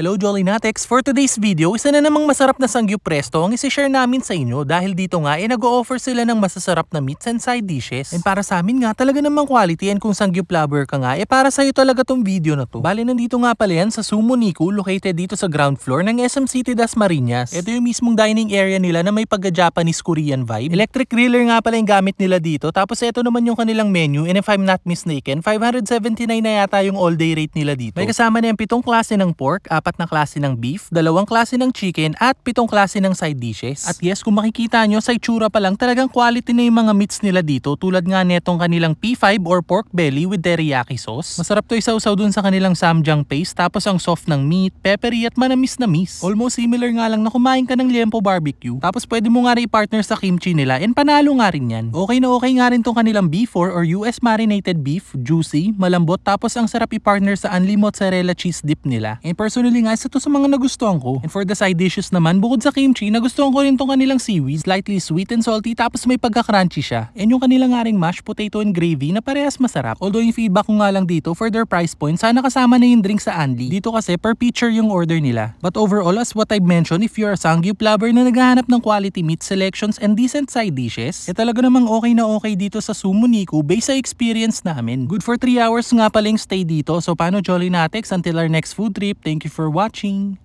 Hello Jolly Natex! For today's video, isa na namang masarap na sangyup presto ang isi-share namin sa inyo dahil dito nga eh nag-o-offer sila ng masasarap na meats and side dishes. And para sa amin nga talaga namang quality and kung sangyup lover ka nga eh para sa'yo talaga tong video na to. Bale nandito nga pala yan sa Sumo Niku located dito sa ground floor ng SM City Dasmariñas. Ito yung mismong dining area nila na may pagka-Japanese Korean vibe. Electric griller nga pala yung gamit nila dito tapos ito naman yung kanilang menu and if I'm not mistaken 579 na yata yung all day rate nila dito. May kasama na yung pitong klase ng pork, apat apat na klase ng beef, dalawang klase ng chicken at pitong klase ng side dishes. At yes, kung makikita nyo sa itsura pa lang talagang quality na yung mga meats nila dito tulad nga netong kanilang P5 or pork belly with teriyaki sauce. Masarap to isaw-saw dun sa kanilang samjang paste tapos ang soft ng meat, peppery at manamis na miss. Almost similar nga lang na kumain ka ng liempo barbecue tapos pwede mo nga rin i-partner sa kimchi nila and panalo nga rin yan. Okay na okay nga rin tong kanilang B4 or US marinated beef, juicy, malambot tapos ang sarap i-partner sa unli mozzarella cheese dip nila. And personally nga isa to sa mga nagustuhan ko. And for the side dishes naman, bukod sa kimchi, nagustuhan ko rin tong kanilang seaweed, slightly sweet and salty tapos may pagka-crunchy siya. And yung kanilang aring mashed potato and gravy na parehas masarap. Although yung feedback ko nga lang dito for their price point, sana kasama na yung drink sa Anli. Dito kasi per pitcher yung order nila. But overall, as what I've mentioned, if you're a Sangyup lover na naghahanap ng quality meat selections and decent side dishes, eh talaga namang okay na okay dito sa Sumo based sa experience namin. Good for 3 hours nga pala yung stay dito. So paano Jolly Natex until our next food trip. Thank you for for watching.